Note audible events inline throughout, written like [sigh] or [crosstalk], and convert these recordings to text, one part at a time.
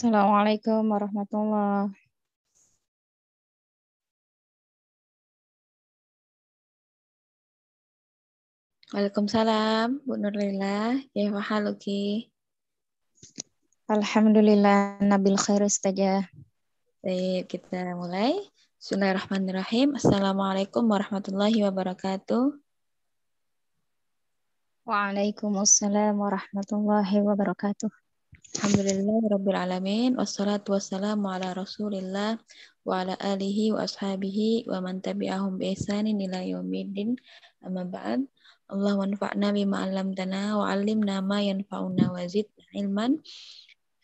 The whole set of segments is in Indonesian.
Assalamualaikum warahmatullahi Waalaikumsalam, Bu Nurlila. Ya, wahaluki. Alhamdulillah, Nabil Khairu saja. Ya. Baik, kita mulai. Bismillahirrahmanirrahim. Assalamualaikum warahmatullahi wabarakatuh. Waalaikumsalam warahmatullahi wabarakatuh. Alhamdulillah ya Rabbil Alamin Wassalatu wassalamu ala rasulillah Wa ala alihi wa ashabihi Wa man tabi'ahum bi'isani nila ila Amma ba'd Allah wanfa'na bima'alam tana Wa alimna ma yanfa'una wa zidna ilman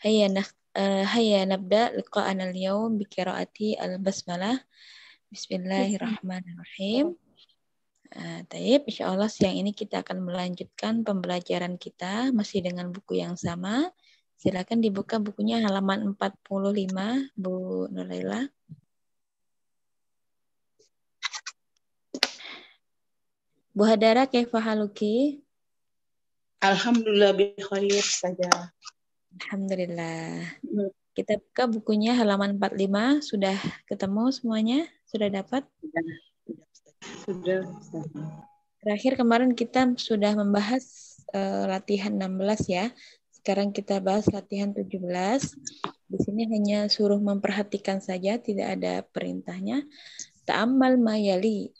Hayya, nah, uh, hayya nabda liqa'ana al-yawm Bikira'ati al-basmalah Bismillahirrahmanirrahim Uh, taib, insya Allah siang ini kita akan melanjutkan pembelajaran kita masih dengan buku yang sama, Silakan dibuka bukunya halaman 45, Bu Nurlela. Bu Hadara Kefahaluki. Alhamdulillah bi saja. Alhamdulillah. Hmm. Kita buka bukunya halaman 45. Sudah ketemu semuanya? Sudah dapat? Sudah. Terakhir kemarin kita sudah membahas uh, latihan 16 ya. Sekarang kita bahas latihan 17. Di sini hanya suruh memperhatikan saja, tidak ada perintahnya. Ta'amal mayali.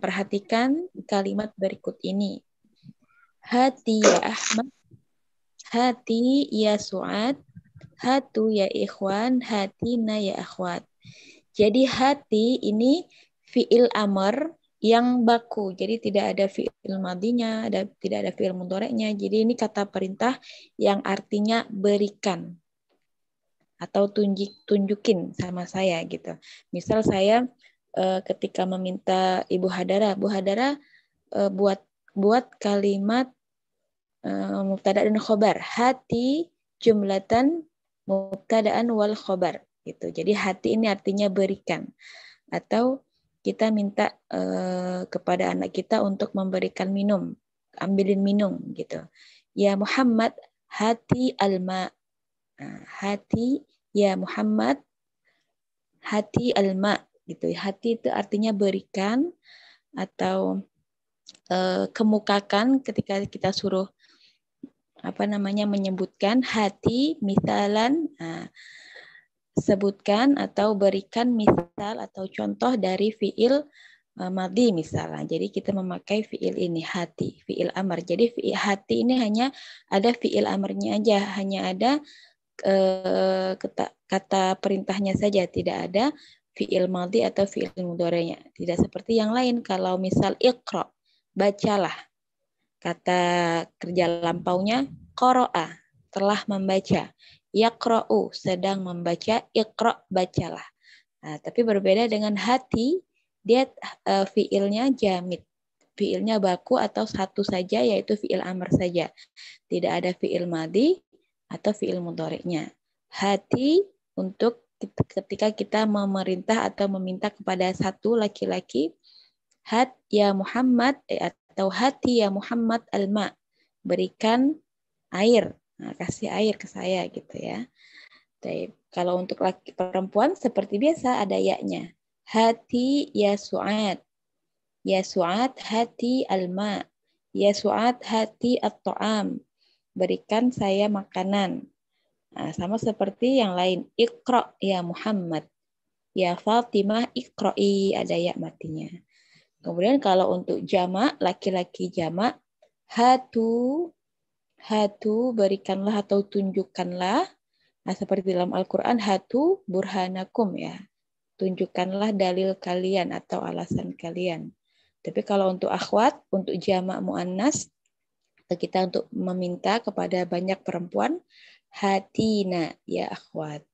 Perhatikan kalimat berikut ini. Hati ya Ahmad. Hati ya Su'ad. Hatu ya ikhwan. hati na ya akhwat. Jadi hati ini fi'il amr yang baku. Jadi tidak ada fi'il madinya, ada, tidak ada fi'il mudoreknya. Jadi ini kata perintah yang artinya berikan atau tunjuk, tunjukin sama saya gitu. Misal saya e, ketika meminta Ibu Hadara, ibu Hadara e, buat buat kalimat e, mubtada dan khobar. Hati jumlatan mubtadaan wal khobar gitu. Jadi hati ini artinya berikan atau kita minta uh, kepada anak kita untuk memberikan minum, ambilin minum gitu. Ya Muhammad, hati alma. Ah, hati ya Muhammad, hati alma gitu. Hati itu artinya berikan atau uh, kemukakan ketika kita suruh apa namanya menyebutkan hati misalan Uh, ah, sebutkan atau berikan misal atau contoh dari fiil eh, madi misalnya. Jadi kita memakai fiil ini hati, fiil amar Jadi fiil hati ini hanya ada fiil amarnya aja, hanya ada eh, kata, kata perintahnya saja, tidak ada fiil madi atau fiil mudorenya. Tidak seperti yang lain. Kalau misal ikro, bacalah. Kata kerja lampaunya koroa, telah membaca yakro'u sedang membaca. ikro' bacalah. Nah, tapi berbeda dengan hati, dia uh, fiilnya jamit Fiilnya baku atau satu saja, yaitu fiil amr saja. Tidak ada fiil madi atau fiil mudoreknya. Hati untuk ketika kita memerintah atau meminta kepada satu laki-laki, hat ya Muhammad eh, atau hati ya Muhammad alma berikan air Nah, kasih air ke saya gitu ya. Tapi Kalau untuk laki perempuan seperti biasa ada yaknya. Hati ya su'at. Ya su'at hati alma. Ya su'at hati at-ta'am. Berikan saya makanan. Nah, sama seperti yang lain. Iqra ya Muhammad. Ya Fatimah i ada ya matinya. Kemudian kalau untuk jamak laki-laki jamak hatu hatu berikanlah atau tunjukkanlah nah seperti dalam Al-Qur'an hatu burhanakum ya tunjukkanlah dalil kalian atau alasan kalian tapi kalau untuk akhwat untuk jamak muannas kita untuk meminta kepada banyak perempuan hatina ya akhwat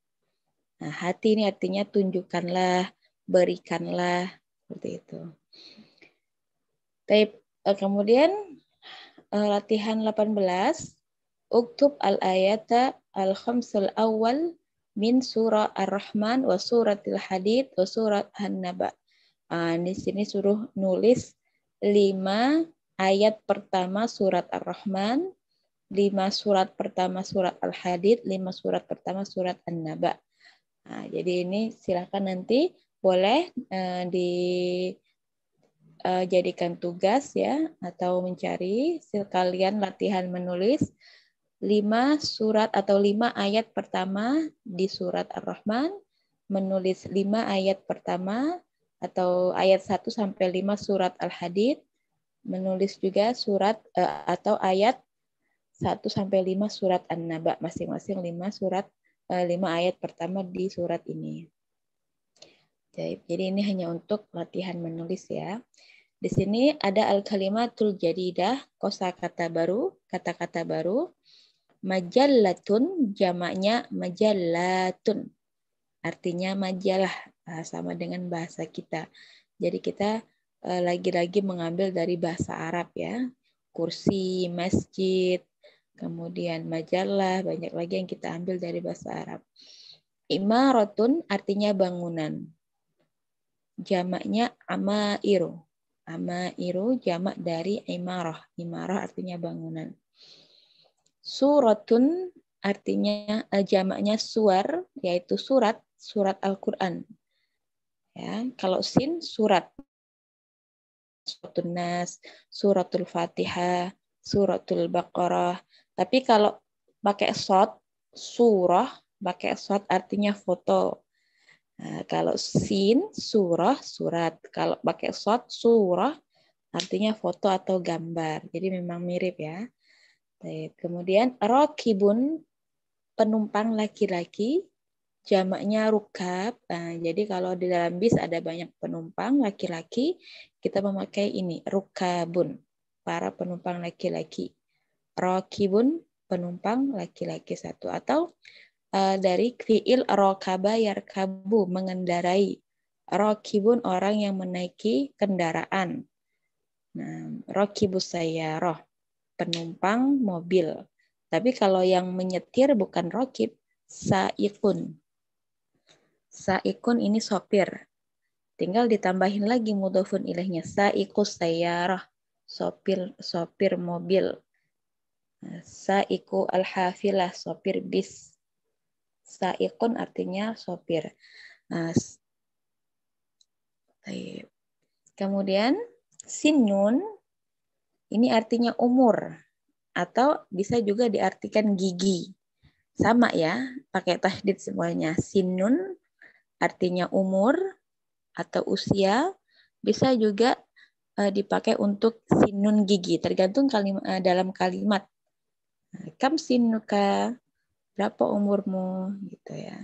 nah hati ini artinya tunjukkanlah berikanlah seperti itu Tapi eh, kemudian uh, latihan 18. Uktub al-ayata al-khamsul awal min surah Ar-Rahman wa suratil Hadid wa surat An-Naba. Uh, di sini suruh nulis 5 ayat pertama surat Ar-Rahman, 5 surat pertama surat Al-Hadid, 5 surat pertama surat An-Naba. Nah, jadi ini silakan nanti boleh uh, di uh, jadikan tugas ya atau mencari sekalian latihan menulis lima surat atau lima ayat pertama di surat Ar-Rahman, menulis lima ayat pertama atau ayat 1 sampai 5 surat Al-Hadid, menulis juga surat uh, atau ayat 1 sampai 5 surat An-Naba masing-masing lima surat uh, eh, 5 ayat pertama di surat ini. Jadi ini hanya untuk latihan menulis ya. Di sini ada al-kalimatul jadidah, kosakata baru, kata-kata baru. Majallatun jamaknya majallatun. Artinya majalah ah, sama dengan bahasa kita. Jadi kita eh, lagi-lagi mengambil dari bahasa Arab ya. Kursi, masjid, kemudian majalah, banyak lagi yang kita ambil dari bahasa Arab. imarotun artinya bangunan. Jamaknya amairu Amairu jamak dari imarah. Imarah artinya bangunan. Suratun artinya eh, jamaknya suar yaitu surat, surat Al-Qur'an. Ya, kalau sin surat. Suratun Nas, Suratul Fatihah, Suratul Baqarah. Tapi kalau pakai sot surah, pakai sot artinya foto. Nah, kalau sin, surah, surat. Kalau pakai sot, surah, artinya foto atau gambar. Jadi memang mirip ya. Kemudian rokibun, penumpang laki-laki, jamaknya rukab. Nah, jadi kalau di dalam bis ada banyak penumpang laki-laki, kita memakai ini, rukabun, para penumpang laki-laki. Rokibun, penumpang laki-laki satu. Atau uh, dari fiil rokaba yarkabu mengendarai. Rokibun orang yang menaiki kendaraan. Nah, rokibus saya roh penumpang mobil. Tapi kalau yang menyetir bukan rokib, saikun. Saikun ini sopir. Tinggal ditambahin lagi mudofun ilahnya. Saikus roh Sopir, sopir mobil. Nah, saiku al-hafilah, sopir bis. Saikun artinya sopir. Nah, kemudian sinun ini artinya umur atau bisa juga diartikan gigi. Sama ya, pakai tahdid semuanya. Sinun artinya umur atau usia, bisa juga eh, dipakai untuk sinun gigi, tergantung eh, dalam kalimat. Nah, kam sinuka berapa umurmu gitu ya.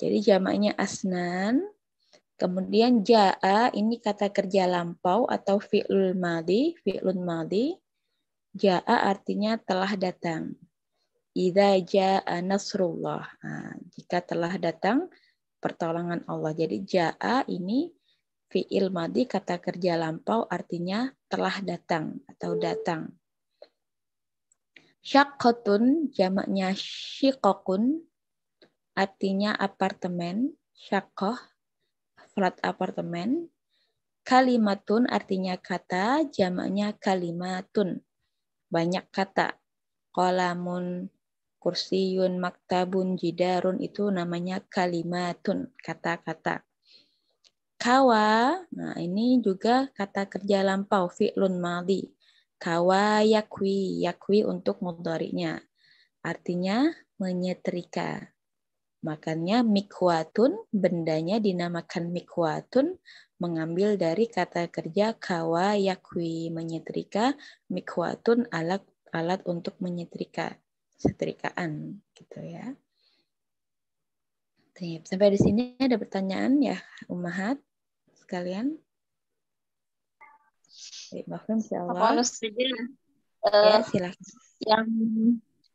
Jadi jamaknya asnan, kemudian jaa ini kata kerja lampau atau fi'lul madi, fi'lun madi. Jaa artinya telah datang. Idza jaa nasrullah. Nah, jika telah datang pertolongan Allah. Jadi jaa ini fi'il madi kata kerja lampau artinya telah datang atau datang. Syakotun jamaknya syikokun, artinya apartemen. Syakoh, flat apartemen. Kalimatun artinya kata, jamaknya kalimatun. Banyak kata. Kolamun, kursiun maktabun, jidarun itu namanya kalimatun, kata-kata. Kawa, nah ini juga kata kerja lampau, fi'lun madi. Kawa yakwi, yakwi untuk mudorinya. Artinya menyetrika. Makanya mikwatun, bendanya dinamakan mikwatun, mengambil dari kata kerja kawa yakwi, menyetrika, mikwatun alat alat untuk menyetrika, setrikaan gitu ya. Sampai di sini ada pertanyaan ya, Umahat sekalian? Apa ya, eh, silakan. Yang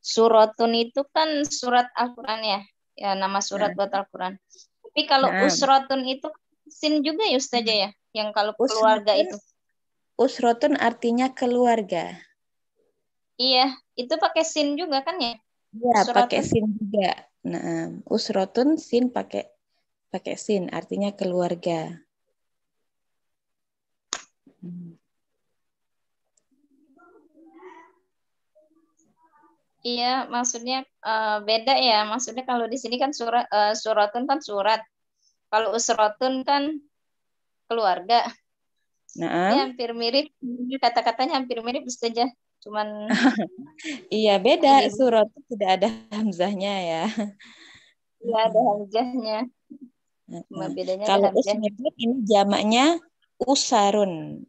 suratun itu kan surat Al-Qur'an ya. Ya nama surat nah. buat Al-Qur'an. Tapi kalau nah. usrotun itu sin juga ya Ustazah ya, yang kalau usrotun, keluarga itu. Usrotun artinya keluarga. Iya, itu pakai sin juga kan ya? Iya, pakai sin juga. Nah, usrotun sin pakai pakai sin artinya keluarga. Iya, maksudnya uh, beda ya. Maksudnya kalau di sini kan surat uh, suratun kan surat. Kalau usrotun kan keluarga. Nah, Ini hampir mirip. Kata-katanya hampir mirip saja. Cuman [laughs] Iya, beda. Ini. Surat tidak ada hamzahnya ya. Iya, ada hamzahnya. Cuma bedanya kalau ada hamzahnya. ini jamaknya usarun.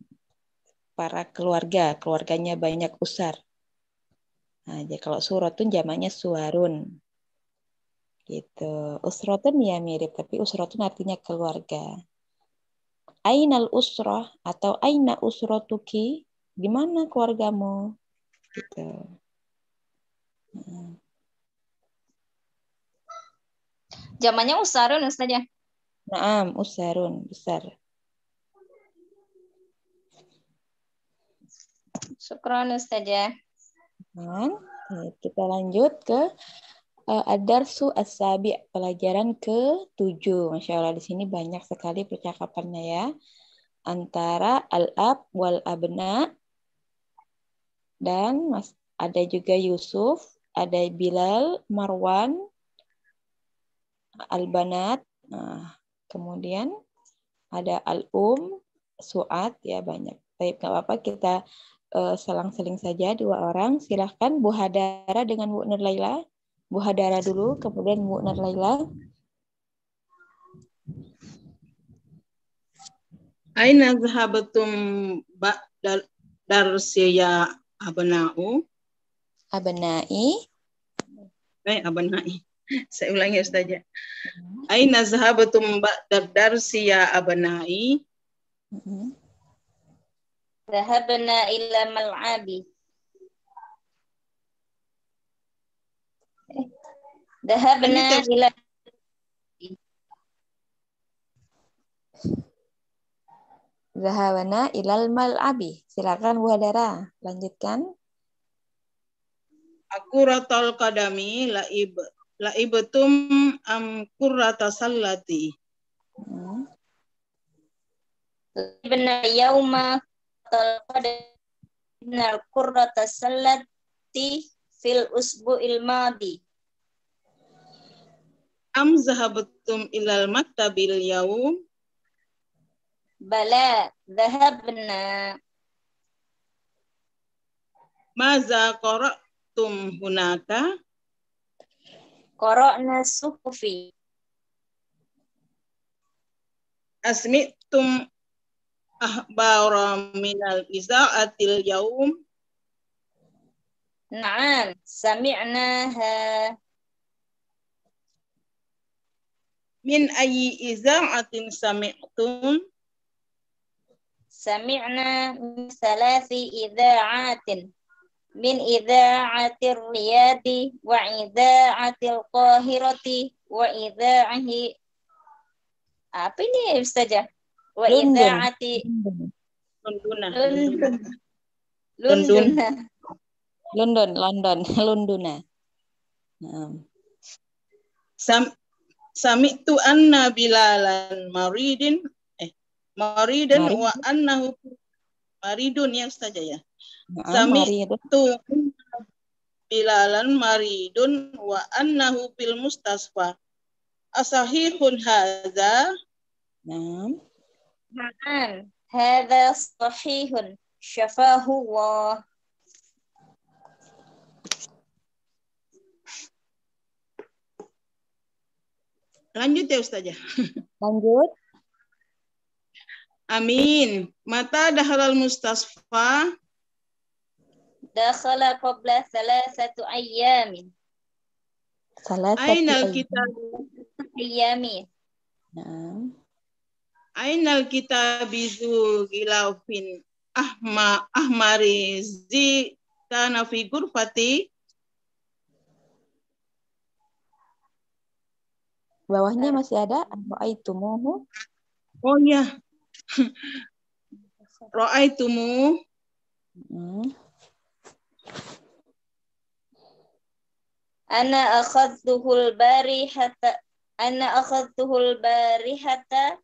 Para keluarga, keluarganya banyak usar. Nah, kalau surotun jamaknya suarun. Gitu. Usrotun ya mirip, tapi usrotun artinya keluarga. Ainal usroh atau aina usrotuki, di mana keluargamu? Gitu. zamannya hmm. Jamannya usarun Ustazah. Naam, usarun, besar. sukron Ustazah teman nah, Kita lanjut ke uh, eh, Adarsu Asabi, pelajaran ke-7. Masya Allah, di sini banyak sekali percakapannya ya. Antara Al-Ab wal-Abna, dan mas, ada juga Yusuf, ada Bilal, Marwan, Al-Banat, nah, kemudian ada Al-Um, Suat, ya banyak. Baik, nggak apa-apa kita uh, selang-seling saja dua orang. Silahkan Bu Hadara dengan Bu Nur Laila. Bu Hadara dulu, kemudian Bu Nur Laila. Aina zahabatum darsi abana'u? Abanai. Eh, abanai. [laughs] Saya ulangi saja Aina zahabatum ba'dad darsi abanai? Mm -hmm. Zahabna ila mal'abi. Zahabna ila Zahawana ilal mal'abi. Silakan Bu Hadara, lanjutkan. Aku ratal kadami laib laibatum am kurrata sallati. Hmm. Ibna yauma talqada min al fil usbu am zahabtum ila maktabil yawm bala dhahabna maza qara'tum hunaka qara'na sufi asmi'tum ahbara minal iza'atil yaum? Naam, sami'na ha. Min ayyi iza'atin sami'tum? Sami'na min salasi iza'atin. Min iza'atil riyadi wa al qahirati wa iza'ahi. Apa ini, Ustazah? wa idaati London. London. London, [laughs] London, Sam sami tu anna bilalan maridin eh maridan wa annahu maridun ya Ustaz ya. Sami tu bilalan maridun wa annahu fil mustasfa. Asahihun hadza? Naam. Quran. Hada sahihun Allah. Lanjut ya Ustazah. [laughs] Lanjut. Amin. Mata dahalal mustasfa. Dakhala qabla thalathatu ayyamin. Thalathatu ayyamin. Ainal kitab. Ayyamin. Nah. Ainal kita bizu gilafin ahma ahmari zi kana figur gurfati Bawahnya masih ada roa mu Oh ya roa itu mu hmm. Ana akhadtuhul barihata ana akhadtuhul barihata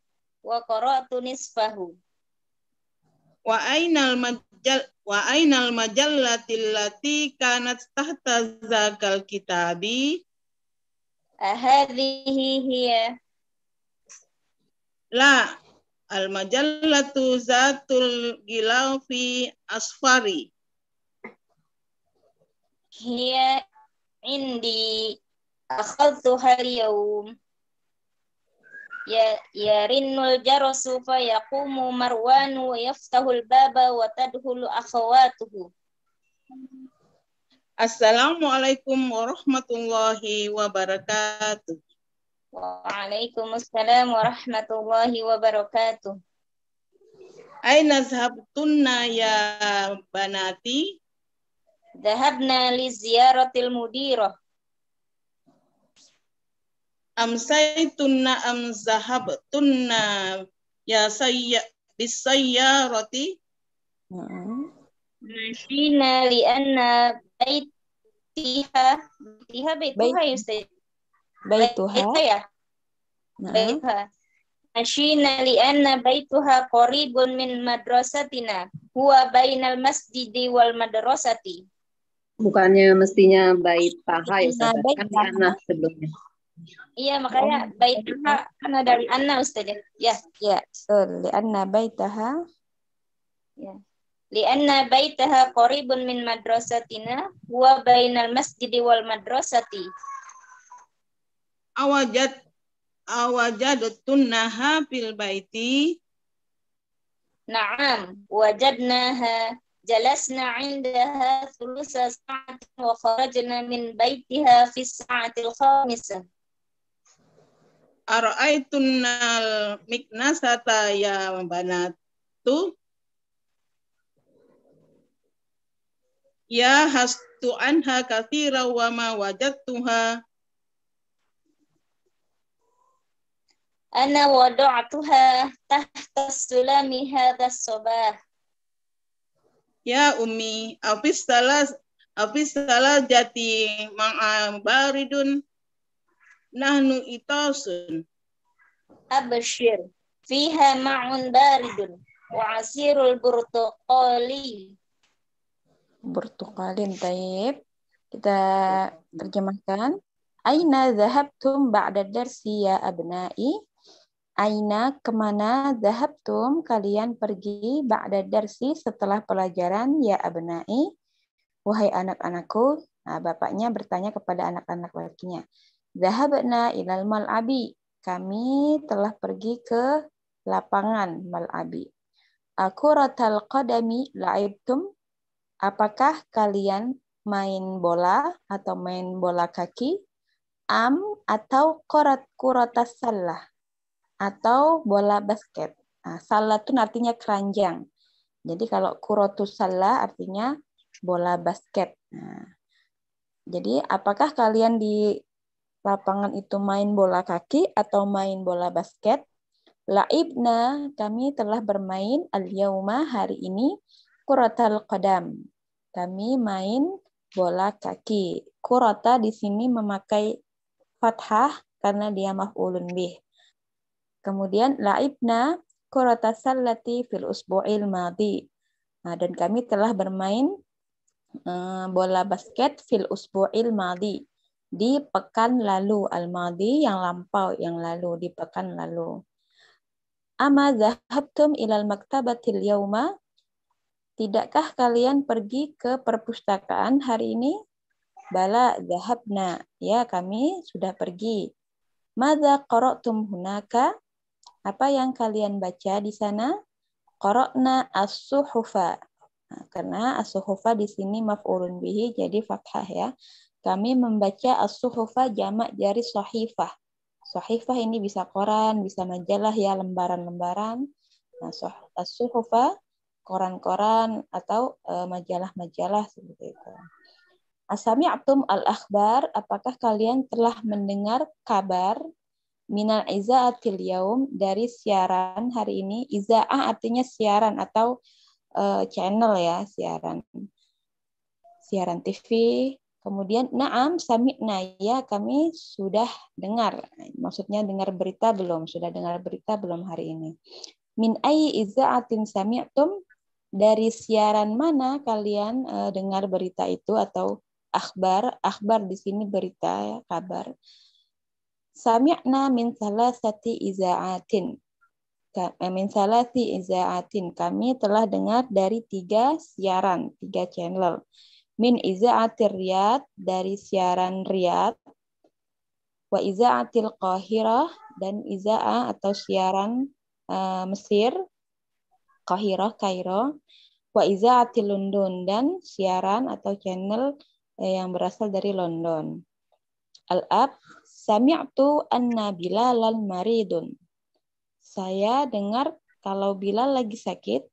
wa qara'tu nisfahu. Wa ainal majal wa ainal majallatil lati kanat tahta zakal kitabi? Ahadhihi hiya. La al majallatu zatul gilafi asfari. Hiya indi akhadtuha al-yawm ya Ya Rinul jarosu fa yaqumu marwanu wa yaftahul baba wa tadhulu akhawatuhu Assalamualaikum warahmatullahi wabarakatuh. Waalaikumsalam warahmatullahi wabarakatuh. Aina zahabtunna ya banati? Zahabna li ziyaratil mudirah tunna am zahab tunna ya sayya roti Sina li anna baitiha baitiha baituha ya Ustaz. Baituha. ya. Baituha. Ashina nah. li anna baituha qaribun min madrasatina huwa bainal masjidi wal madrasati. Bukannya mestinya bait taha ya nah, Ustaz. Kan sebelumnya. Iya makanya oh. baitaha karena dari anna Ustaz. Ya, ya, iya, betul. Li anna baitaha. Ya. Li anna baitaha qaribun min madrasatina huwa bainal masjid wal madrasati. Awajad awajadtunnaha fil baiti. Naam, wajadnaha jalasna indaha thulusa sa'atin wa kharajna min baitiha fi sa'atil khamisah. Ara'aitunal miknasata ya banatu Ya hastu anha kathira wa ma wajadtuha Ana wadu'atuha tahta sulami hadha sobah Ya ummi afis salah afis salah jati ma'abaridun nahnu itasun. Abashir. Fiha ma'un baridun. Wa asirul burtuqali. Burtuqalin, taib. Kita terjemahkan. Aina zahabtum ba'da darsi ya abnai. Aina kemana zahabtum kalian pergi ba'da darsi setelah pelajaran ya abnai. Wahai anak-anakku. Nah, bapaknya bertanya kepada anak-anak lakinya. -anak Zahabna ilal mal'abi. Kami telah pergi ke lapangan mal'abi. ratal qadami la'ibtum. Apakah kalian main bola atau main bola kaki? Am atau korat kurotas salah atau bola basket. Nah, salah itu artinya keranjang. Jadi kalau kurotus salah artinya bola basket. Nah, jadi apakah kalian di lapangan itu main bola kaki atau main bola basket. Laibna, kami telah bermain al hari ini kuratal qadam. Kami main bola kaki. Kurata di sini memakai fathah karena dia maf'ulun bih. Kemudian laibna kurata sallati fil usbu'il madi. Nah, dan kami telah bermain eh, bola basket fil usbu'il madi di pekan lalu al-madi yang lampau yang lalu di pekan lalu ama zahabtum ilal maktabatil yauma tidakkah kalian pergi ke perpustakaan hari ini bala zahabna ya kami sudah pergi madza qara'tum hunaka apa yang kalian baca di sana qara'na as-suhufa nah, karena as-suhufa di sini maf'ulun bihi jadi fathah ya kami membaca as-suhufa jamak dari sohifah. Sohifah ini bisa koran, bisa majalah ya, lembaran-lembaran. Nah, as-suhufa koran-koran atau eh, majalah-majalah seperti itu. Asami'tum al-akhbar, apakah kalian telah mendengar kabar minal iza'atil yaum dari siaran hari ini? Iza'ah artinya siaran atau uh, channel ya, siaran. Siaran TV, Kemudian naam sami'na ya kami sudah dengar. Maksudnya dengar berita belum? Sudah dengar berita belum hari ini? Min ayi idza'atin sami'tum? Dari siaran mana kalian uh, dengar berita itu atau akbar akbar di sini berita ya, kabar. Sami'na min salasati iza'atin. Eh, min iza iza'atin. Kami telah dengar dari tiga siaran, tiga channel min iza'atir riyad dari siaran riyad wa iza'atil qahirah dan iza'a atau siaran uh, Mesir Qahirah Kairo wa iza'atil London dan siaran atau channel eh, yang berasal dari London. Al-Ab sami'tu anna Bilalan maridun. Saya dengar kalau Bilal lagi sakit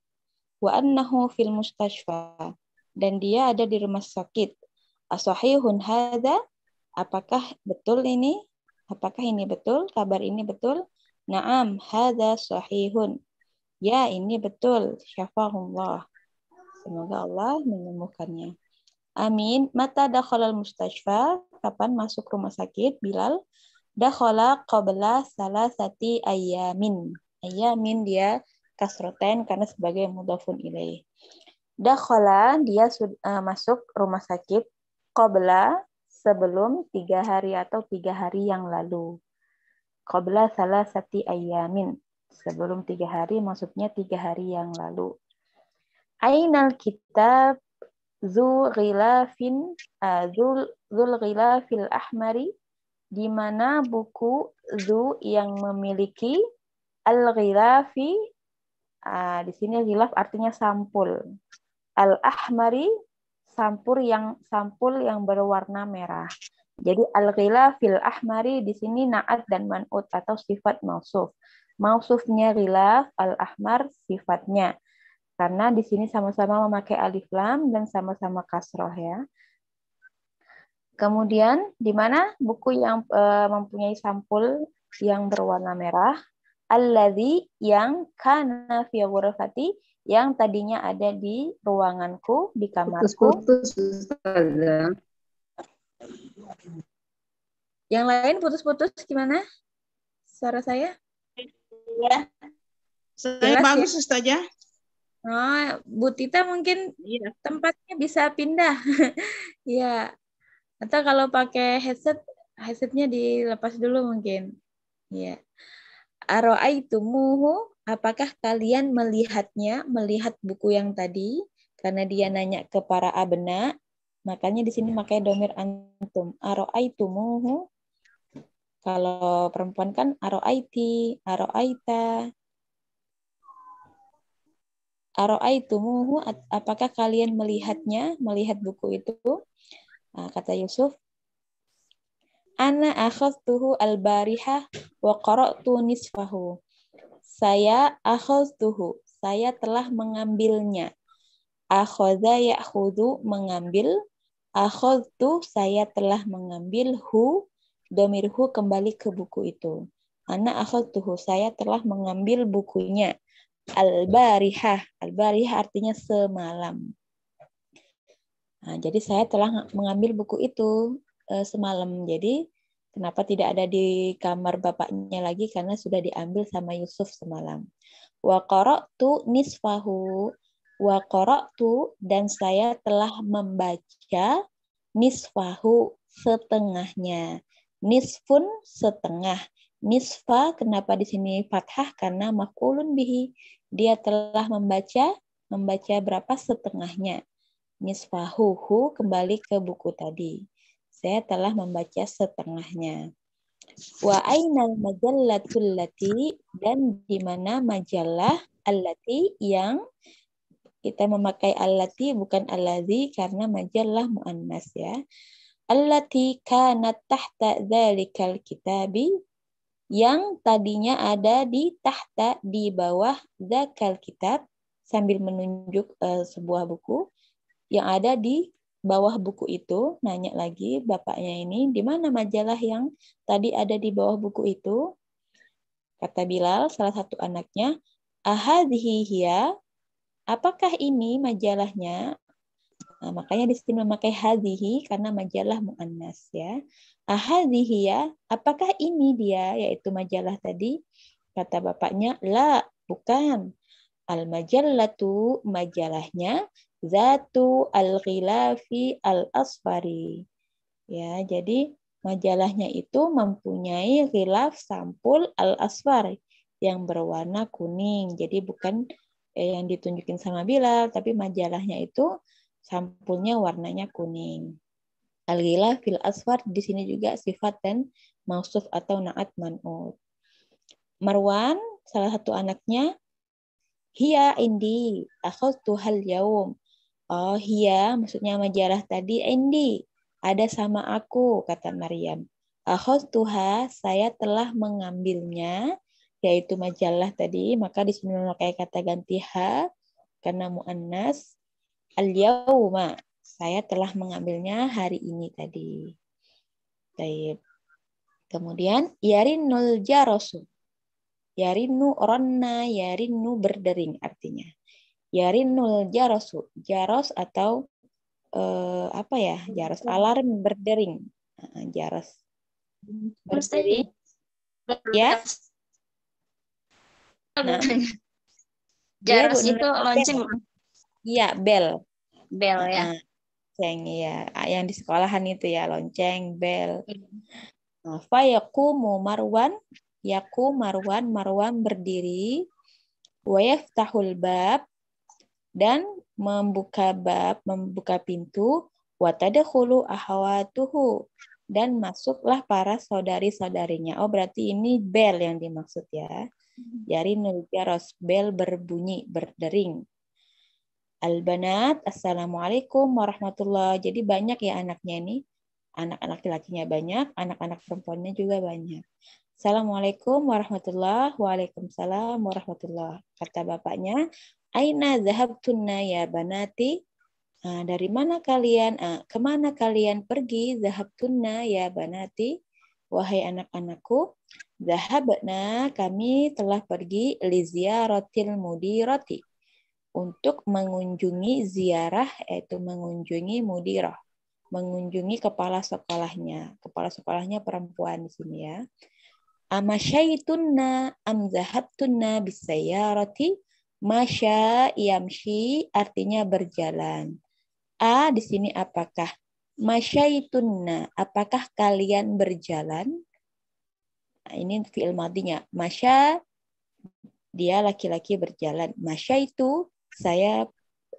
wa annahu fil mustashfa dan dia ada di rumah sakit. Asahihun hadza? Apakah betul ini? Apakah ini betul? Kabar ini betul? Naam, hadza sahihun. Ya, ini betul. Syafahullah. Semoga Allah menyembuhkannya. Amin. Mata dakhalal mustajfa? Kapan masuk rumah sakit? Bilal. Dakhala qabla salasati ayamin. Ayamin dia kasroten karena sebagai mudafun ilaih. Dakhola, dia uh, masuk rumah sakit qabla sebelum tiga hari atau tiga hari yang lalu. Qabla salah sati ayamin. Sebelum tiga hari, maksudnya tiga hari yang lalu. Ainal kitab zu ghilafin eh, zul, zul ghilafil ahmari di mana buku zu yang memiliki al ghilafi eh, di sini ghilaf artinya sampul al-ahmari sampul yang sampul yang berwarna merah. Jadi al-ghila fil ahmari di sini naat dan man'ut atau sifat mausuf. Mausufnya ghila al-ahmar sifatnya. Karena di sini sama-sama memakai alif lam dan sama-sama kasroh ya. Kemudian di mana buku yang e, mempunyai sampul yang berwarna merah alladhi yang kana fi ghurfati yang tadinya ada di ruanganku di kamarku putus, putus, yang lain putus-putus gimana suara saya ya saya Jelas, bagus saja oh Bu Tita mungkin ya. tempatnya bisa pindah [laughs] ya atau kalau pakai headset headsetnya dilepas dulu mungkin ya Aro'aitumuhu, apakah kalian melihatnya, melihat buku yang tadi? Karena dia nanya ke para abena, makanya di sini ya. makanya domir antum. Aro'aitumuhu, kalau perempuan kan aro'aiti, aro'aita. Aro'aitumuhu, apakah kalian melihatnya, melihat buku itu? Ah, kata Yusuf, Ana akhadtuhu al bariha wa qara'tu nisfahu. Saya akhadtuhu, saya telah mengambilnya. Akhadha ya'khudhu, mengambil. Akhadtu, saya telah mengambil. Hu, domirhu kembali ke buku itu. Ana akhadtuhu, saya telah mengambil bukunya. Al-barihah, al-barihah artinya semalam. Nah, jadi saya telah mengambil buku itu uh, semalam. Jadi kenapa tidak ada di kamar bapaknya lagi karena sudah diambil sama Yusuf semalam. Wa qara'tu nisfahu wa qara'tu dan saya telah membaca nisfahu setengahnya. Nisfun setengah. Nisfa kenapa di sini fathah karena makulun bihi. Dia telah membaca membaca berapa setengahnya. Nisfahuhu kembali ke buku tadi saya telah membaca setengahnya. Wa ainal majallatul lati dan di mana majalah allati yang kita memakai allati bukan allazi karena majalah muannas ya. Allati kanat tahta dzalikal kitabi yang tadinya ada di tahta di bawah zakal kitab sambil menunjuk uh, sebuah buku yang ada di bawah buku itu nanya lagi bapaknya ini di mana majalah yang tadi ada di bawah buku itu kata Bilal salah satu anaknya ahadihiya apakah ini majalahnya nah, makanya di sini memakai hadhihi karena majalah muannas ya ahadihiya apakah ini dia yaitu majalah tadi kata bapaknya la bukan al majallatu majalahnya Zatu Al-Ghilafi Al-Asfari. Ya, jadi majalahnya itu mempunyai ghilaf sampul al asfari yang berwarna kuning. Jadi bukan eh, yang ditunjukin sama Bilal, tapi majalahnya itu sampulnya warnanya kuning. Al-ghilaf fil asfar di sini juga sifat dan mausuf atau naat manut. Marwan, salah satu anaknya, Hiya indi tuhal yaum Oh iya, maksudnya majalah tadi Endi Ada sama aku, kata Maryam. Tuha, saya telah mengambilnya, yaitu majalah tadi, maka di sini memakai kata ganti ha, karena mu'annas. al -yawma. saya telah mengambilnya hari ini tadi. Baik. Kemudian, yarinul jarosu. Yarinu oronna, yarinu berdering artinya yarinul jarosu jaros atau uh, apa ya jaros hmm. alarm berdering jaros berdering ya nah. [laughs] Iya, jaros iya, ya, itu lonceng iya bel bel ya lonceng ya yang di sekolahan itu ya lonceng bel Fayaku hmm. fa marwan yaku marwan marwan berdiri wa yaftahul bab dan membuka bab, membuka pintu watadkhulu ahawatuhu dan masuklah para saudari-saudarinya. Oh, berarti ini bel yang dimaksud ya. Jari mm-hmm. ros bel berbunyi, berdering. Albanat, assalamualaikum warahmatullah. Jadi banyak ya anaknya ini. Anak-anak laki-lakinya banyak, anak-anak perempuannya juga banyak. Assalamualaikum warahmatullah. Waalaikumsalam warahmatullah. Kata bapaknya, Aina zahabtunna ya banati? Nah, dari mana kalian? Ah, kemana kalian pergi? Zahabtunna ya banati? Wahai anak-anakku, zahabna kami telah pergi liziaratil mudirati untuk mengunjungi ziarah yaitu mengunjungi mudirah, mengunjungi kepala sekolahnya. Kepala sekolahnya perempuan di sini ya. Amasyaitunna amzahabtunna bisayarati Masya yamshi artinya berjalan. A di sini apakah? Masya itunna, apakah kalian berjalan? Nah, ini fi'il madinya. Masya, dia laki-laki berjalan. Masya itu saya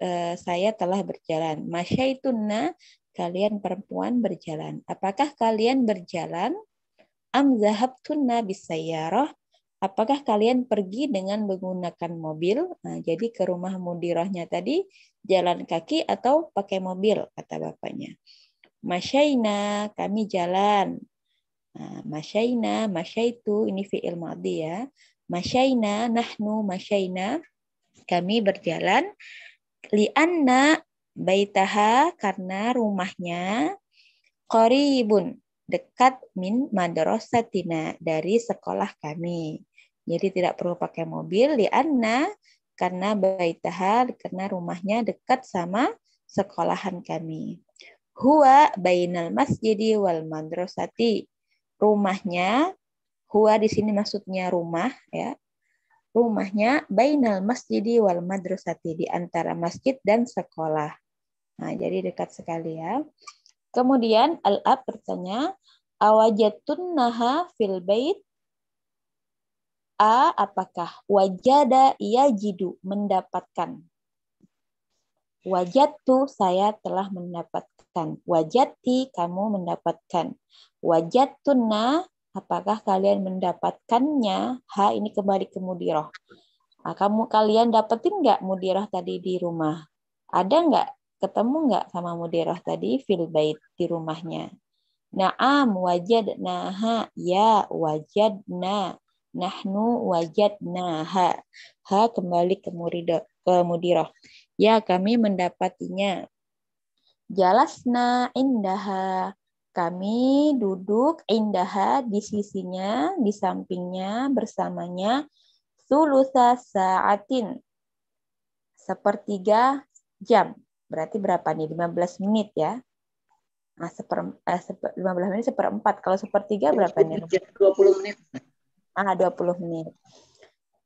eh, saya telah berjalan. Masya itunna, kalian perempuan berjalan. Apakah kalian berjalan? Am zahabtunna bisayyarah? apakah kalian pergi dengan menggunakan mobil? Nah, jadi ke rumah mudirahnya tadi jalan kaki atau pakai mobil, kata bapaknya. Masyaina, kami jalan. Nah, masyaina, masyaitu, ini fi'il madhi ya. Masyaina, nahnu, masyaina, kami berjalan. Lianna baitaha, karena rumahnya. Koribun, dekat min madrasatina dari sekolah kami. Jadi tidak perlu pakai mobil di Anna karena baitaha karena rumahnya dekat sama sekolahan kami. Huwa bainal masjidi wal madrasati. Rumahnya huwa di sini maksudnya rumah ya. Rumahnya bainal masjidi wal madrasati di antara masjid dan sekolah. Nah, jadi dekat sekali ya. Kemudian al-ab bertanya, awajatun naha fil bait A. Apakah wajada ia jidu mendapatkan? Wajatu saya telah mendapatkan. Wajati kamu mendapatkan. Wajatuna apakah kalian mendapatkannya? H ini kembali ke mudiroh. kamu kalian dapetin nggak mudiroh tadi di rumah? Ada nggak? Ketemu nggak sama mudiroh tadi fil bait di rumahnya? Naam ha ya wajadna nahnu wajadna Ha ha kembali ke murid ke mudiroh. Ya, kami mendapatinya. Jalasna indaha. Kami duduk indaha di sisinya, di sampingnya, bersamanya. Sulusa saatin. Sepertiga jam. Berarti berapa nih? 15 menit ya. Nah, seper, eh, 15 menit seperempat. Kalau sepertiga berapa nih? 20 menit. Ah, 20 menit.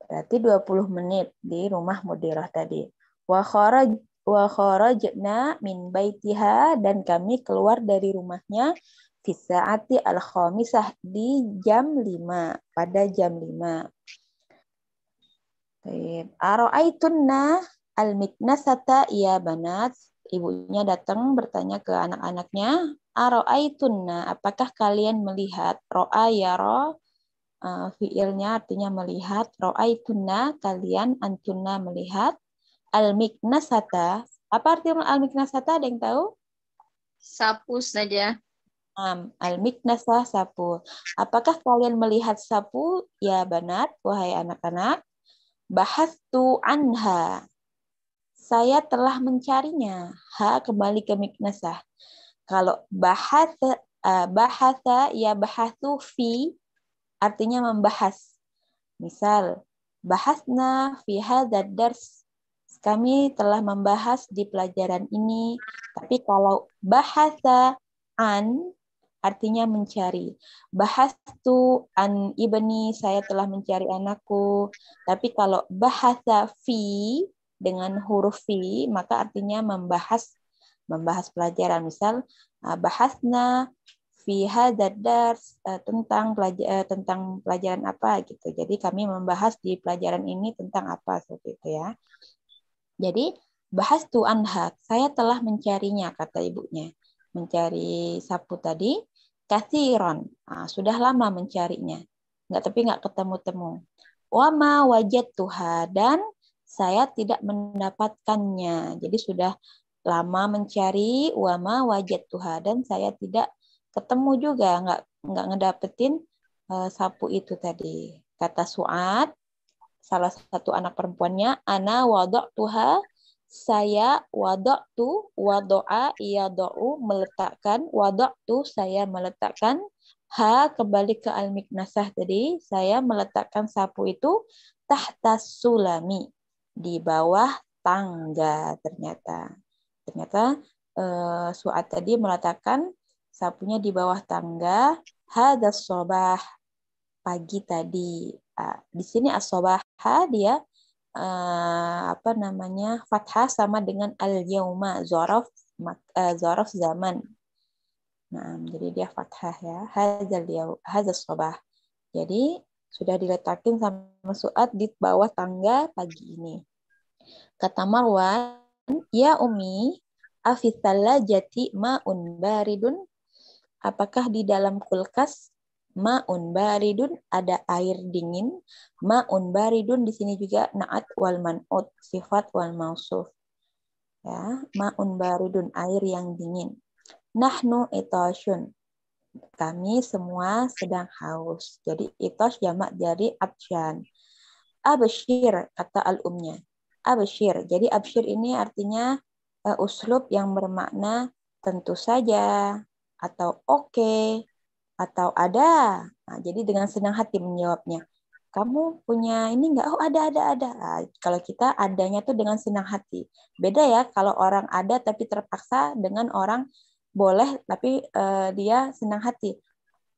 Berarti 20 menit di rumah mudirah tadi. Wa kharajna min baitiha dan kami keluar dari rumahnya fi saati al khamisah di jam 5 pada jam 5. Baik, ara'aitunna al miknasata ya banat. Ibunya datang bertanya ke anak-anaknya, ara'aitunna apakah kalian melihat ro'a ya ro uh, fiilnya artinya melihat ro'aitunna kalian antuna melihat al-miknasata apa arti al-miknasata ada yang tahu sapu saja um, al-miknasa sapu apakah kalian melihat sapu ya benar wahai anak-anak bahas tu anha saya telah mencarinya ha kembali ke miknasah kalau bahasa uh, eh, bahasa ya bahasa fi artinya membahas. Misal, bahasna fi hadzal dars. Kami telah membahas di pelajaran ini, tapi kalau bahasa an artinya mencari. Bahas tu an ibni saya telah mencari anakku. Tapi kalau bahasa fi dengan huruf fi maka artinya membahas membahas pelajaran. Misal bahasna fiha dadar eh, tentang pelajar, eh, tentang pelajaran apa gitu. Jadi kami membahas di pelajaran ini tentang apa seperti itu ya. Jadi bahas tu anha, saya telah mencarinya kata ibunya. Mencari sapu tadi kathiron. Nah, sudah lama mencarinya. Nggak tapi nggak ketemu-temu. Wama wajat tuha dan saya tidak mendapatkannya. Jadi sudah lama mencari wama wajat tuha dan saya tidak ketemu juga nggak nggak ngedapetin uh, sapu itu tadi kata Suat salah satu anak perempuannya ana wadok tuha saya wadok tu wadoa ia dou meletakkan wadok tu saya meletakkan ha kembali ke al miknasah tadi saya meletakkan sapu itu tahta sulami di bawah tangga ternyata ternyata eh, suat tadi meletakkan sapunya di bawah tangga hada sobah pagi tadi ah, di sini asobaha ya. dia uh, apa namanya fathah sama dengan al yauma zorof uh, zorof zaman nah jadi dia fathah ya hada hada sobah jadi sudah diletakin sama suat di bawah tangga pagi ini kata Marwan ya umi afitalla jati ma'un baridun Apakah di dalam kulkas ma'un baridun ada air dingin, ma'un baridun di sini juga na'at wal man'ut, sifat wal mausuf. Ya, ma'un baridun air yang dingin. Nahnu etoshun. Kami semua sedang haus. Jadi itosh jamak dari abshan Abshir kata al-umnya. Abshir. Jadi abshir ini artinya uh, uslub yang bermakna tentu saja, atau oke, okay, atau ada. Nah, jadi dengan senang hati menjawabnya. Kamu punya ini enggak? Oh, ada, ada, ada. Nah, kalau kita adanya tuh dengan senang hati. Beda ya kalau orang ada tapi terpaksa dengan orang boleh tapi uh, dia senang hati.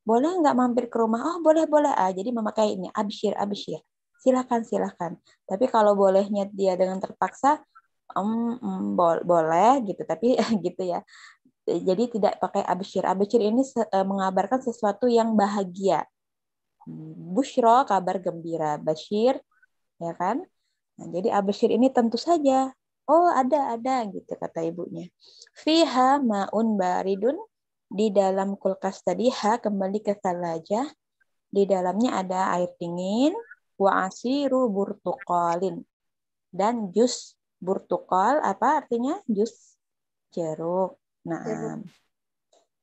Boleh nggak mampir ke rumah? Oh, boleh, boleh. Ah, jadi memakai ini, abisir, absyir. Silahkan, silahkan. Tapi kalau bolehnya dia dengan terpaksa, um, um, bo boleh gitu tapi [laughs] gitu ya Eh, jadi tidak pakai abshir. Abshir ini e, mengabarkan sesuatu yang bahagia. Bushro kabar gembira, Bashir ya kan? Nah, jadi abshir ini tentu saja oh ada ada gitu kata ibunya. Fiha maun baridun di dalam kulkas tadi ha kembali ke salaja. di dalamnya ada air dingin wa asiru burtukolin. dan jus burtukol. apa artinya jus jeruk Nah, ya,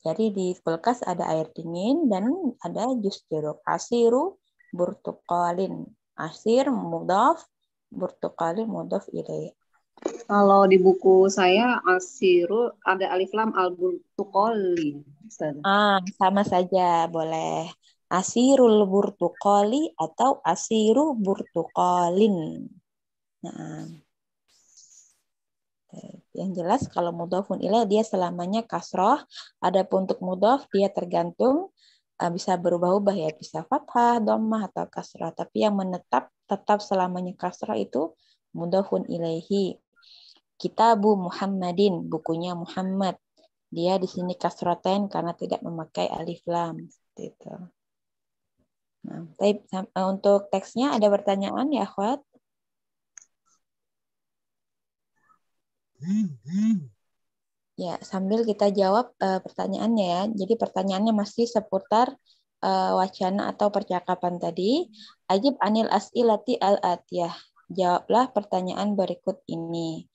jadi di kulkas ada air dingin dan ada jus jeruk. Asiru burtukalin. Asir mudaf, burtukalin mudaf ilai. Kalau di buku saya asiru ada alif lam al burtukalin. Ah, sama saja boleh. Asirul burtukali atau asiru burtukalin. Nah. Yang jelas kalau mudhofun ilaih dia selamanya kasroh. Adapun untuk mudhof dia tergantung eh, bisa berubah-ubah ya bisa fathah, dhammah atau kasroh. Tapi yang menetap tetap selamanya kasroh itu mudhofun ilaihi. Kitabu Muhammadin, bukunya Muhammad. Dia di sini kasroten karena tidak memakai alif lam. Nah, eh, untuk teksnya ada pertanyaan ya, Akhwat? Ya, sambil kita jawab uh, pertanyaannya ya. Jadi pertanyaannya masih seputar uh, wacana atau percakapan tadi. Ajib anil as'ilati al-atiyah. Jawablah pertanyaan berikut ini.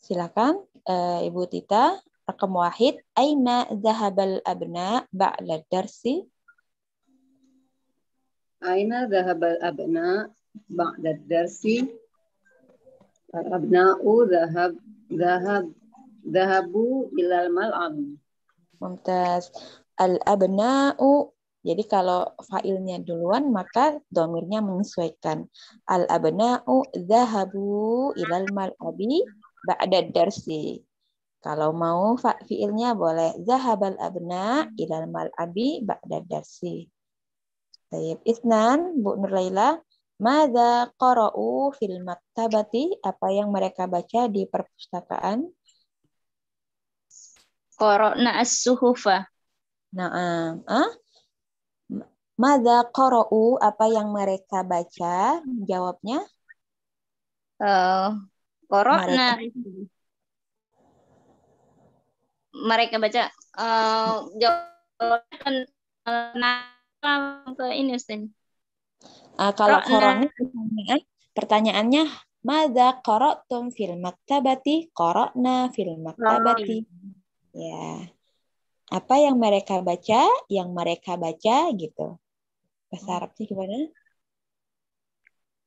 Silakan uh, Ibu Tita, rekam wahid, aina zahabal abna ba'la darsi? Aina zahabal abna ba'la darsi? Abna'u zahab zahab zahabu ilal mal abi, Mumtaz. Al-abna'u jadi kalau failnya duluan maka domirnya menyesuaikan. Al-abna'u zahabu ilal mal abi, ba'da darsi. Kalau mau failnya boleh zahabal abna ilal mal'abi ba'da darsi. Tayyib. Isnan, Bu Nur Laila. Mada qara'u fil maktabati? Apa yang mereka baca di perpustakaan? Qara'na as-suhufa. Naam. Ah? Mada qara'u? Apa yang mereka baca? Jawabnya? Uh, qara'na. Mereka. baca uh, jawabnya kan, eh, ke ini Ustaz. Uh, kalau korona pertanyaan, pertanyaannya Mada korotum fil maktabati korona fil maktabati. Ya. Apa yang mereka baca, yang mereka baca gitu. Bahasa hmm. Arabnya gimana?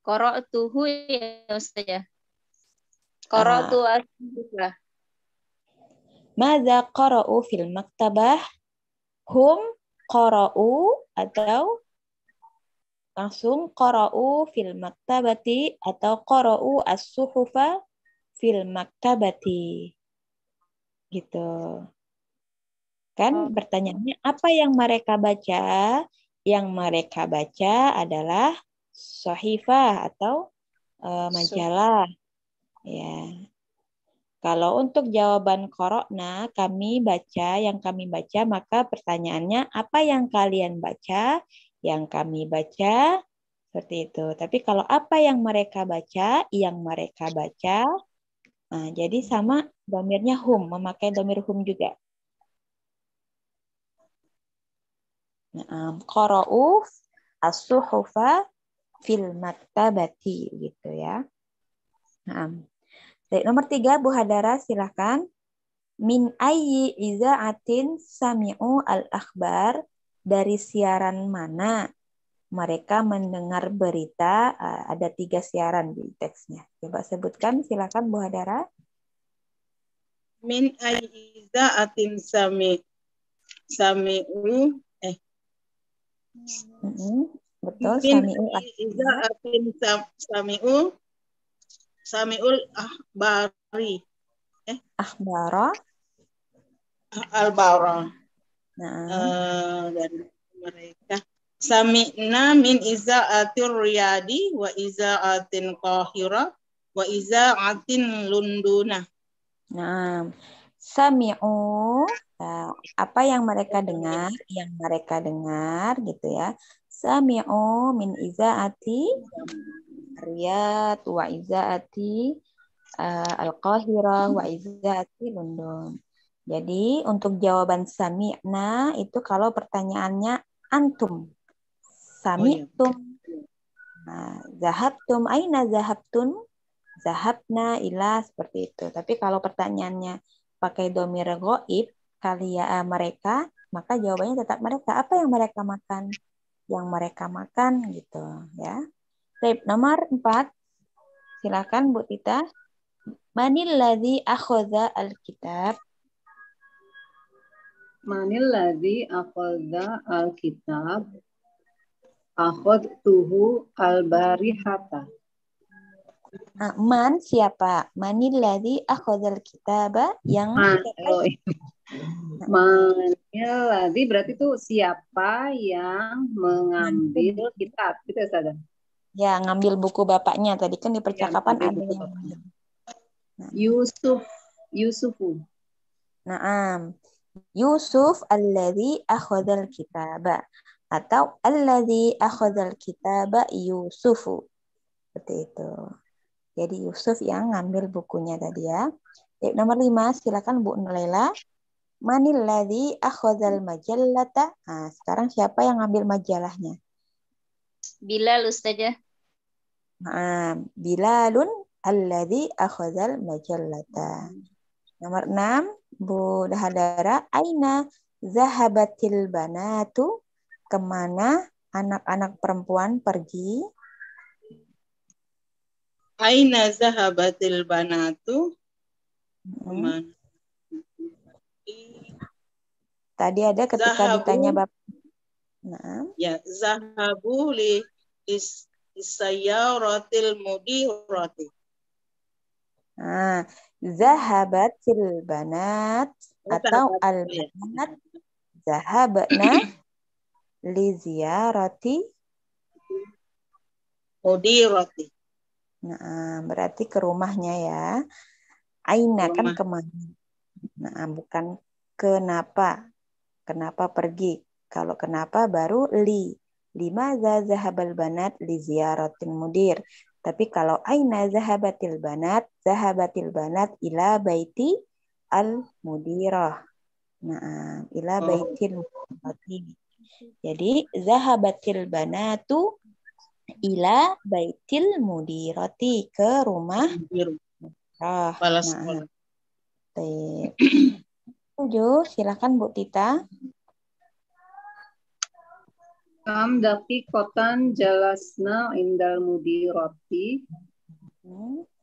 Korotuhu ya Ustaz ya. Korotu ah. Mada korou fil maktabah hum korou atau langsung qara'u fil maktabati atau qara'u as-suhufa fil maktabati. Gitu. Kan oh. pertanyaannya apa yang mereka baca? Yang mereka baca adalah sohifah atau uh, majalah. Ya. Kalau untuk jawaban korokna, kami baca, yang kami baca, maka pertanyaannya apa yang kalian baca? yang kami baca seperti itu. Tapi kalau apa yang mereka baca, yang mereka baca, nah, jadi sama domirnya hum, memakai domir hum juga. Nah, Kora'u as-suhufa fil maktabati gitu ya. Nah, jadi, nomor tiga Bu Hadara silahkan. Min ayyi iza'atin sami'u al-akhbar dari siaran mana mereka mendengar berita. Eh, ada tiga siaran di teksnya. Coba sebutkan, silakan Bu Hadara. Min aiza atin sami samiu eh. Mm -hmm. Betul, samiu aiza atin sami samiul ahbari. Eh. Ahbara. al-bara Nah. Uh, eh, dari mereka Sami'na min iza'atir riyadi wa iza'atin qahira wa iza'atin lunduna. Nah, sami'u eh, apa yang mereka dengar, yang mereka dengar gitu ya. Sami'u min iza'ati riyad wa iza'ati uh, eh, al-qahira wa iza'ati lundun. Jadi untuk jawaban sami'na itu kalau pertanyaannya antum. Sami'tum. Nah, zahabtum aina zahabtun? Zahabna ila seperti itu. Tapi kalau pertanyaannya pakai domir goib Kalia uh, mereka, maka jawabannya tetap mereka. Apa yang mereka makan? Yang mereka makan gitu ya. Baik, nomor empat. Silakan Bu Tita. Manil ladhi akhoza alkitab? Manil ladhi akhoda alkitab tuhu albarihata. Ah, man siapa? Manil ladhi akhoda alkitab yang Man, oh, iya. Manil ladhi berarti itu siapa yang mengambil kitab? Gitu ya, Ya, ngambil buku bapaknya tadi kan di iya, percakapan ya, ada yang nah. Yusuf Yusufu. Naam. Yusuf alladhi akhadhal kitaba atau alladhi akhadhal kitaba Yusufu. Seperti itu. Jadi Yusuf yang ngambil bukunya tadi ya. Jadi, eh, nomor lima, silakan Bu Nulela. Manil ladhi akhadhal majallata. Nah, sekarang siapa yang ngambil majalahnya? Bilal Ustazah. Nah, Bilalun alladhi akhadhal majallata. Nomor enam, Bu Dahadara, Aina zahabatil banatu, kemana anak-anak perempuan pergi? Aina zahabatil banatu, hmm. kemana? Tadi ada ketika zahabu, ditanya Bapak. Nah. Ya, zahabu li is, mudi mudiroti. Nah, zahabatil banat atau al banat zahabna li ziyarati mudirati. Nah, berarti ke rumahnya ya. Aina kan kemana? Nah, bukan kenapa. Kenapa pergi? Kalau kenapa baru li. Lima zahabal banat li ziyaratin mudir. Tapi kalau aina zahabatil banat, zahabatil banat ila baiti al mudirah. Nah, ila oh. baitil mudirah. Jadi zahabatil banatu ila baitil mudirati ke rumah mudirah. Balas nah, Tujuh, silakan Bu Tita. Kam kotan jalasna indal mudi roti.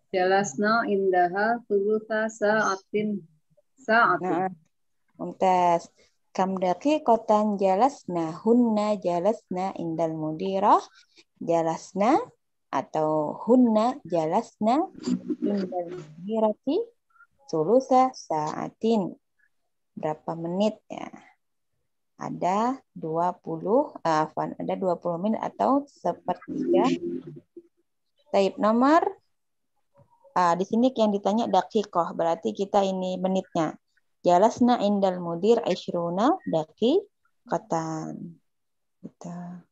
Jalasna indaha thulutha sa'atin sa'atin. Nah, mumtaz. Kam kotan jalasna hunna jalasna indal mudi roh jalasna atau hunna jalasna indal mudi mudirati sa sa'atin. Berapa menit ya? ada 20 uh, eh, ada 20 menit atau sepertiga taip nomor uh, di sini yang ditanya dakikoh berarti kita ini menitnya. Jalasna indal mudir ishruna daki kotan. Kita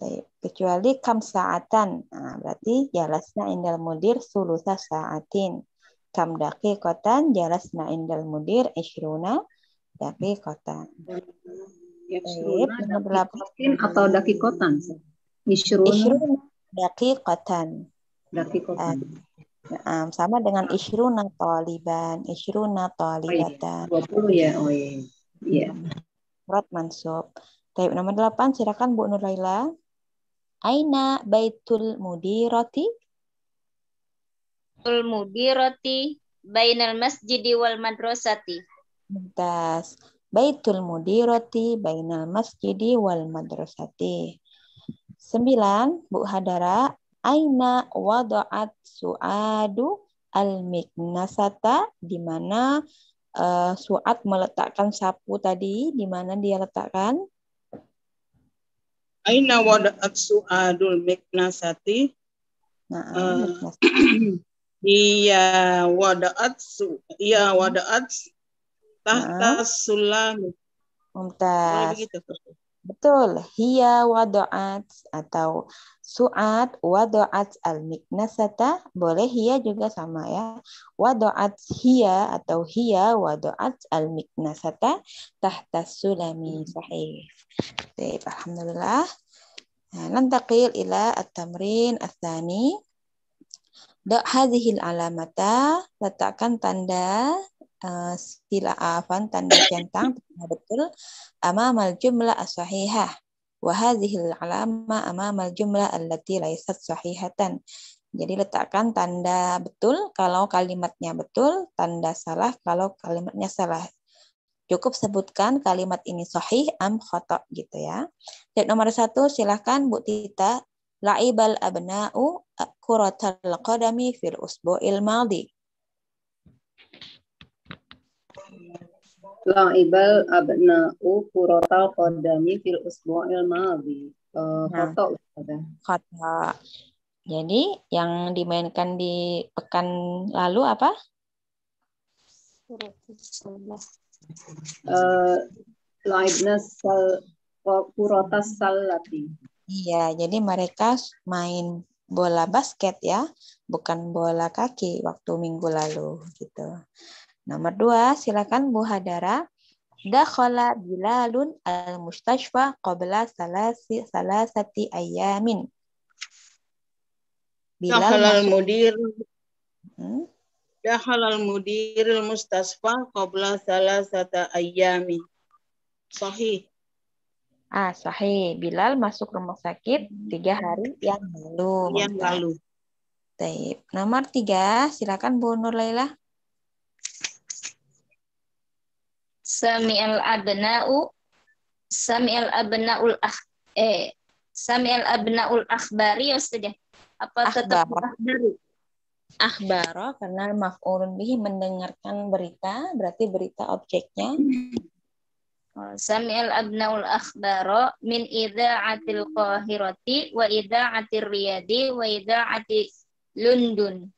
gitu. kecuali kam saatan. Nah, berarti jalasna indal mudir sulusa saatin. Kam daki kotan jalasna indal mudir ishruna daki kotan. Yafsuruna iya, daki kotin atau daki kotan? Ishruna. Daki kotan. Daki kotan. Nah, sama dengan ah. ishruna taliban, ishruna talibatan. Oh, iya. 20 ya, oh iya. yeah. Surat mansub. Taib nomor 8, silakan Bu Nur Laila. Aina baitul mudirati? Baitul mudirati bainal masjidi wal madrasati. Mumtaz. Baitul mudiroti bainal masjidi wal madrasati. Sembilan, Bu Hadara, Aina wada'at su'adu al-miknasata, di mana uh, su'ad meletakkan sapu tadi, di mana dia letakkan? Aina wada'at su'adul miknasati. Nah, uh, [clears throat] Iya wada'at su, iya wada'at tahta sulami mumtaz oh, betul hiya wada'at atau suat wada'at al miknasata boleh hia juga sama ya Wada'at hia atau hiya wada'at al miknasata tahta sulami hmm. sahih Baik, alhamdulillah nah, at-tamrin التمرين الثاني. Dok hadhil alamata, letakkan tanda uh, sila ah, afan tanda centang [coughs] betul mal jumlah as-sahihah alama ama alama jumlah allati laisat sahihatan jadi letakkan tanda betul kalau kalimatnya betul tanda salah kalau kalimatnya salah cukup sebutkan kalimat ini sahih am khata gitu ya. Slide nomor satu silahkan Bu Tita. La'ibal abna'u kuratal qadami fil usbu'il maldi. La'ibal abna'u kurotal kodami fil usbu'il madhi. Uh, eh, khata, nah, Kata. Jadi yang dimainkan di pekan lalu apa? Uh, eh, Leibniz sal, kurotas salati. Iya, jadi mereka main bola basket ya, bukan bola kaki waktu minggu lalu gitu. Nomor dua, silakan Bu Hadara. Dakhala Bilalun al-mustashfa qabla salasi, salasati ayamin. Dakhala al-mudir. Hmm? Dakhala al-mudir al-mustashfa qabla salasati ayami. Sahih. Ah, sahih. Bilal masuk rumah sakit tiga hari yang lalu. Yang lalu. Taip. Nomor tiga, silakan Bu Nur Laila. sami'al abna'u sami'al abna'ul akh eh sami'al abna'ul akhbari ya Ustaz ya? Apa tetap akhbari? Akhbaro karena maf'ulun bihi mendengarkan berita berarti berita objeknya. Oh, sami'al abna'ul akhbaro min idha'atil qahirati wa idha'atil riyadi wa idha'ati lundun.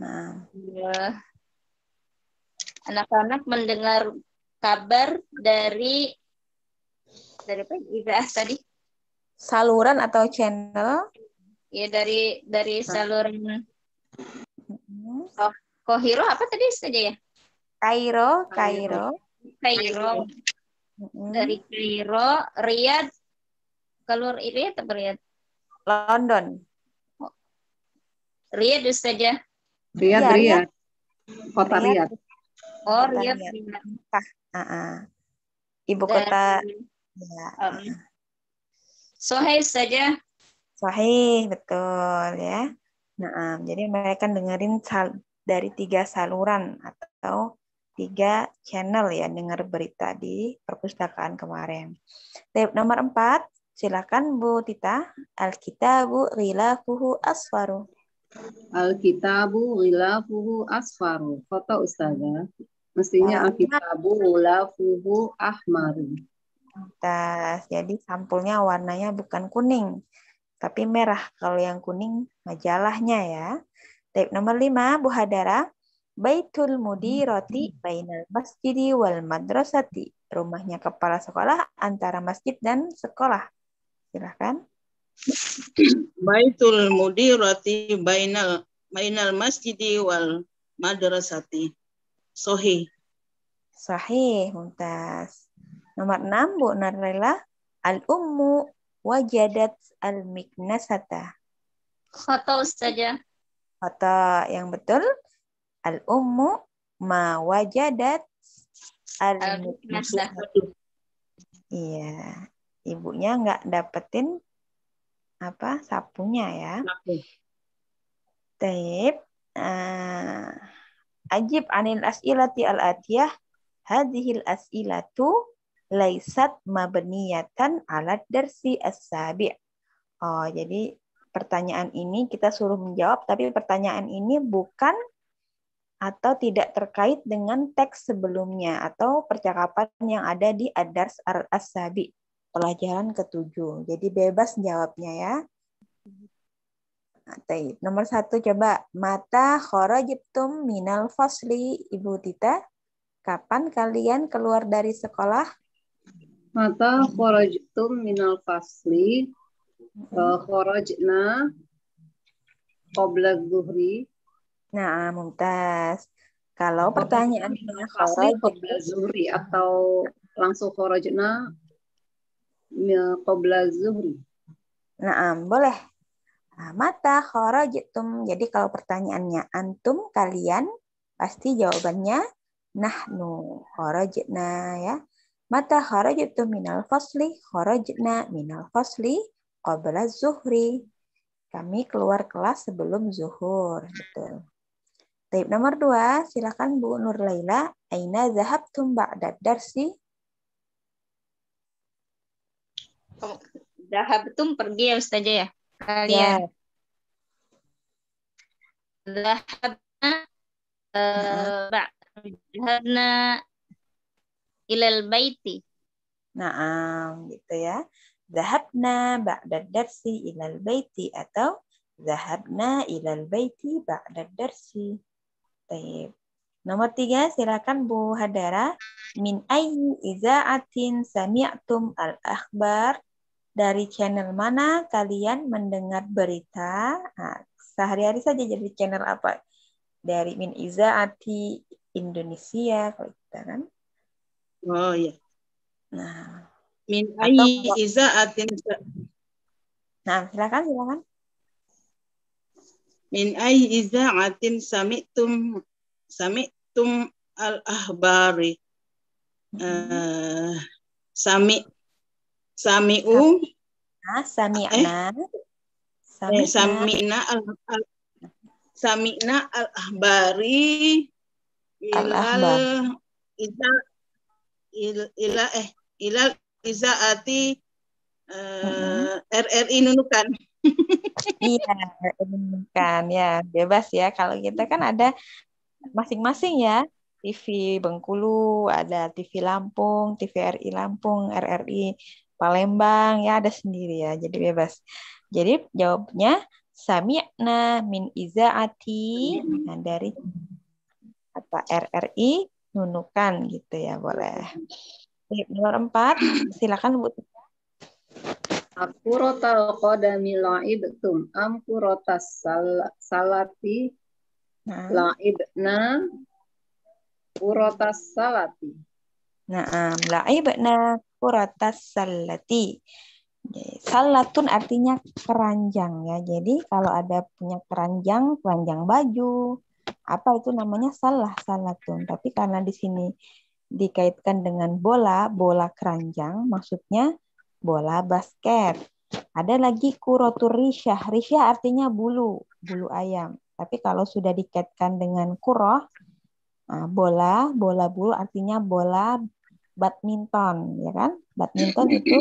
Nah. Ya anak-anak mendengar kabar dari dari apa ya, IBS tadi? Saluran atau channel? ya dari dari saluran mm-hmm. oh, Kohiro apa tadi saja ya? Kairo, Kairo. Kairo. Mm-hmm. Dari Kairo, Riyadh. Keluar irit atau Riyadh? London. Oh. Riyadh saja. riyad iya, Riyadh. Kota Riyadh. Oh, Riyadh. Riyad. Uh-uh. Ibu Dan, kota. Ya. Um, Sohei saja. Sohei, betul ya. Nah, jadi mereka dengerin sal- dari tiga saluran atau tiga channel ya dengar berita di perpustakaan kemarin. Tip nomor empat, silakan Bu Tita. Alkitabu ghilafuhu asfaru. Alkitabu Fuhu asfaru. Foto Ustazah. Mestinya akitabu nah, nah. fuhu ahmaru. Tas. Jadi sampulnya warnanya bukan kuning, tapi merah. Kalau yang kuning majalahnya ya. Tip nomor lima, Bu Hadara. Baitul mudi Roti Bainal Masjidi wal Madrasati. Rumahnya kepala sekolah antara masjid dan sekolah. Silahkan. Baitul Roti Bainal Bainal Masjidi wal Madrasati. Sohi. Sahih, mumtaz. Nomor enam, Bu Narela. Al-ummu wajadat al-miknasata. Kata saja. Kata yang betul. Al-ummu ma wajadat al-miknasata. Iya. Ibunya nggak dapetin apa sapunya ya. tape Uh, Ajib anil as'ilati al-atiyah. Hadihil as'ilatu laisat mabniyatan ala darsi as-sabi'. Oh, jadi pertanyaan ini kita suruh menjawab, tapi pertanyaan ini bukan atau tidak terkait dengan teks sebelumnya atau percakapan yang ada di Adars Ar-Asabi, pelajaran ketujuh. Jadi bebas jawabnya ya. Taib. Nomor satu coba mata kharajtum minal fasli Ibu Tita. Kapan kalian keluar dari sekolah? Mata kharajtum minal fasli eh, kharajna qabla zuhri. Nah, mumtaz. Kalau pertanyaan minal fasli zuhri atau langsung kharajna ya, qabla zuhri. Nah, boleh Nah, mata kharajitum. Jadi kalau pertanyaannya antum kalian pasti jawabannya nahnu kharajna ya. Mata kharajitum minal fasli kharajna minal fosli qabla zuhri. Kami keluar kelas sebelum zuhur. Betul. Tip nomor dua, silakan Bu Nur Laila. Aina zahabtum ba'da darsi? Zahabtum pergi ya Ustazah ya? kalian. Iya. Zahabna zahabna mm-hmm. eh, ilal baiti. Naam, gitu ya. Zahabna ba'da darsi ilal baiti atau zahabna ilal baiti ba'da darsi. Baik. Nomor tiga, silakan Bu Hadara. Min ayyi iza'atin sami'tum al-akhbar dari channel mana kalian mendengar berita? Nah, sehari-hari saja jadi channel apa? Dari Min Iza Ati Indonesia kalau kita kan. Oh iya. Nah, Min Ayi Iza Ati Nah, silakan silakan. Min Iza Atin sami'tum sami'tum al-ahbari. Mm -hmm. uh, eh, Samit Sami'u Sami'na Sami'na eh. Eh, Sami'na al, al Sami'na al-ahbari ilal iza ila eh ilal iza ati, eh, RRI nunukan. [laughs] iya, RRI nunukan ya, bebas ya. Kalau kita kan ada masing-masing ya. TV Bengkulu, ada TV Lampung, TVRI Lampung, RRI Palembang ya ada sendiri ya jadi bebas jadi jawabnya sami'na min izaati nah, dari apa RRI nunukan gitu ya boleh nomor empat silakan Bu rotal koda la'ibtum am kurotas sal salati nah. la'ibna rotas salati Naam, la'ibna kuratas salati. salatun artinya keranjang ya. Jadi kalau ada punya keranjang, keranjang baju, apa itu namanya salah salatun. Tapi karena di sini dikaitkan dengan bola, bola keranjang, maksudnya bola basket. Ada lagi kurotur risyah. Risyah artinya bulu, bulu ayam. Tapi kalau sudah dikaitkan dengan kuroh, ah, bola, bola bulu artinya bola badminton, ya kan? Badminton itu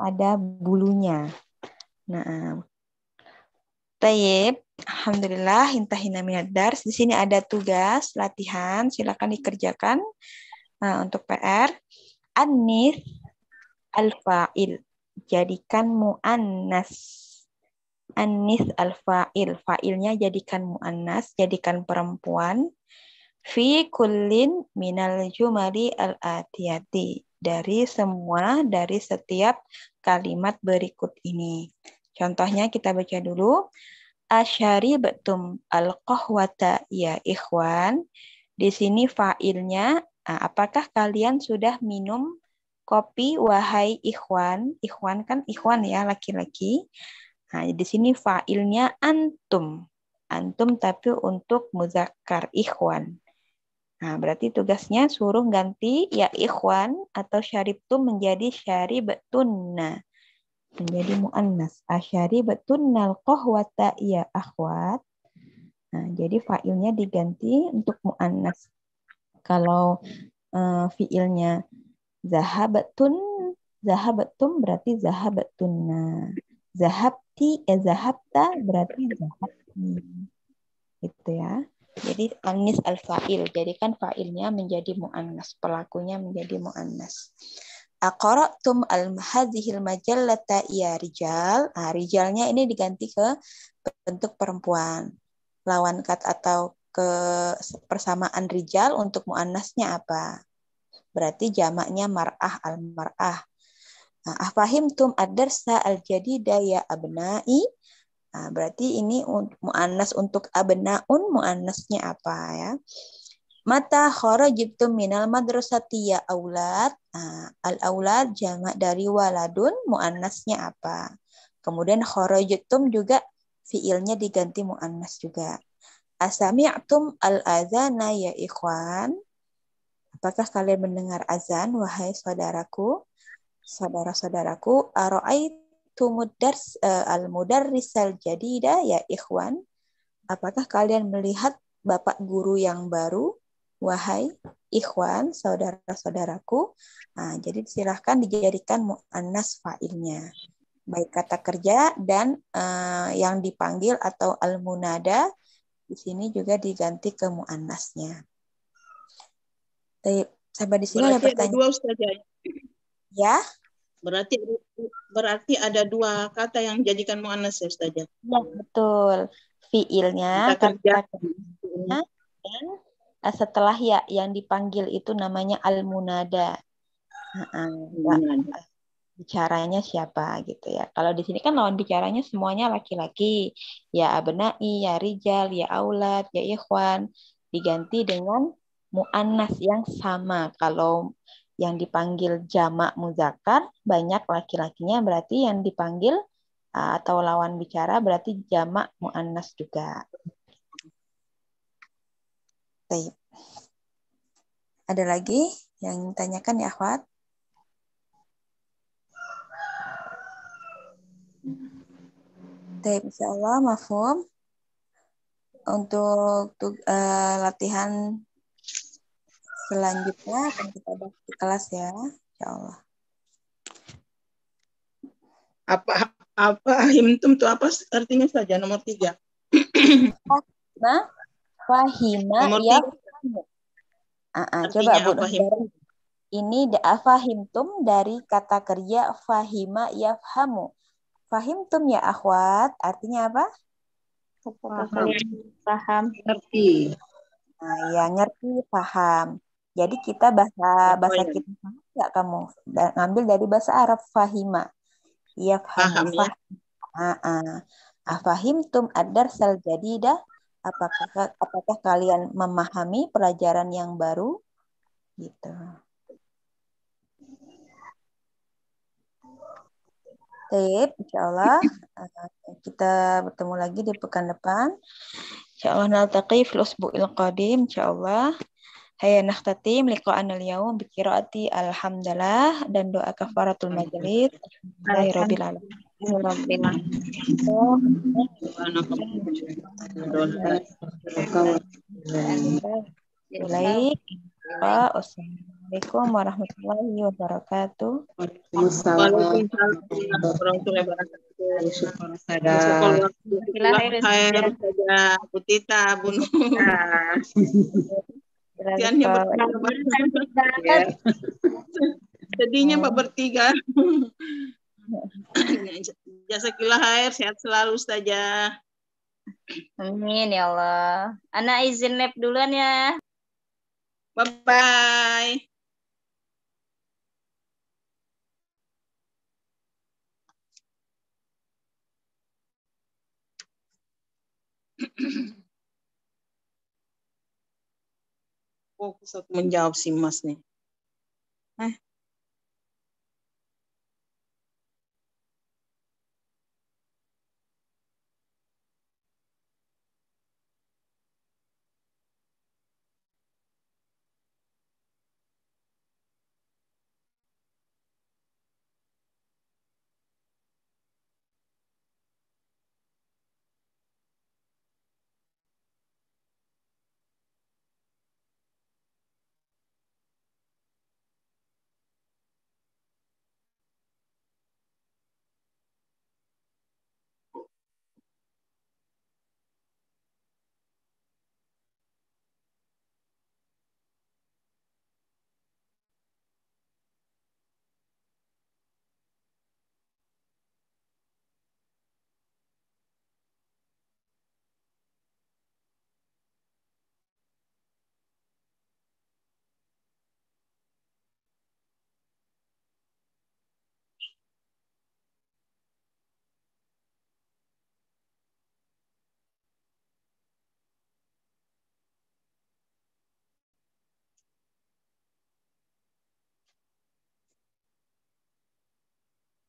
ada bulunya. Nah, Tayyib, Alhamdulillah, intahina minat dars. Di sini ada tugas, latihan, silakan dikerjakan nah, untuk PR. Anis al-fa'il. Jadikan mu'annas. Anis al-fa'il. Fa'ilnya jadikan mu'annas, jadikan perempuan fi kullin minal jumali al-atiyati dari semua dari setiap kalimat berikut ini. Contohnya kita baca dulu. Asyari betum al kohwata ya ikhwan. Di sini fa'ilnya, ah, apakah kalian sudah minum kopi wahai ikhwan? Ikhwan kan ikhwan ya laki-laki. Nah, di sini fa'ilnya antum. Antum tapi untuk muzakkar ikhwan. Nah, berarti tugasnya suruh ganti ya ikhwan atau syaribtum menjadi syaribatunna. Menjadi mu'annas. Asyari ah, al kohwata ya akhwat. Nah, jadi fa'ilnya diganti untuk mu'annas. Kalau uh, fi'ilnya zahabatun, zahabatum berarti zahabatunna. Zahabti, eh, zahabta berarti zahabti. Gitu ya. Jadi anis al fa'il. jadi kan fa'ilnya menjadi mu'annas, pelakunya menjadi mu'annas. Aqaratum al hadhil majallata ya rijal. Nah, rijalnya ini diganti ke bentuk perempuan. Lawan kat atau ke persamaan rijal untuk mu'annasnya apa? Berarti jamaknya mar'ah al mar'ah. Nah, tum ad-darsa al-jadida ya abna'i? Nah, berarti ini mu'anas untuk abnaun mu'anasnya apa ya? Mata jibtum minal madrasati ya aulad. Nah, al aulad jamak dari waladun mu'anasnya apa? Kemudian jibtum juga fiilnya diganti mu'anas juga. Asami'atum al azana ya ikhwan. Apakah kalian mendengar azan wahai saudaraku? Saudara-saudaraku, aro'ait. Tumudars al uh, eh, al-mudarrisal jadida ya ikhwan? Apakah kalian melihat bapak guru yang baru? Wahai ikhwan, saudara-saudaraku. Nah, jadi silahkan dijadikan mu'annas fa'ilnya. Baik kata kerja dan uh, yang dipanggil atau al-munada di sini juga diganti ke mu'annasnya. Sampai di sini ada pertanyaan. Ya? ya? Berarti berarti ada dua kata yang jadikan muannas ya saja Ya, iya, betul. Fiilnya kata kerja setelah ya yang dipanggil itu namanya ya. al-munada. bicaranya siapa gitu ya. Kalau di sini kan lawan bicaranya semuanya laki-laki. Ya abnai, ya rijal, ya aulat, ya ikhwan. Diganti dengan mu'annas yang sama. Kalau yang dipanggil jamak muzakar banyak laki-lakinya berarti yang dipanggil atau lawan bicara berarti jamak muannas juga. Baik. Ada lagi yang tanyakan ya, Akhwat? Baik, insyaallah mafhum. Untuk uh, latihan selanjutnya akan kita bahas di kelas ya, insya Allah. Apa apa himtum itu apa artinya saja nomor tiga? Nah, fahima nomor ya. Tiga. Ah, ah coba Bu. Ini ini fahimtum dari kata kerja fahima yafhamu. Fahimtum ya akhwat, artinya apa? Paham. Paham. Ngerti. Nah, ya ngerti, paham. Jadi kita bahasa bahasa kita enggak kamu ngambil dari bahasa Arab fahima. Iya fahim. Fahim. Afahimtum ad-darsal jadida? Apakah apakah kalian memahami pelajaran yang baru? Gitu. Baik, insya Allah eh, kita bertemu lagi di pekan depan. Insya Allah taqif fil usbu'il qadim, insya Allah. Hayya nakhtatim liqa'anal yaum bi qiraati alhamdulillah dan doa kafaratul majelis. Alhamdulillahirabbil alamin. Assalamualaikum warahmatullahi wabarakatuh. Waalaikumsalam warahmatullahi wabarakatuh. Kasihannya iya. Iya. bertiga. Sedihnya Pak bertiga. Jasa kila air, sehat selalu saja. Amin ya Allah. Anak izin lab duluan ya. Bye-bye. [clears throat] fokus menjawab si Mas nih.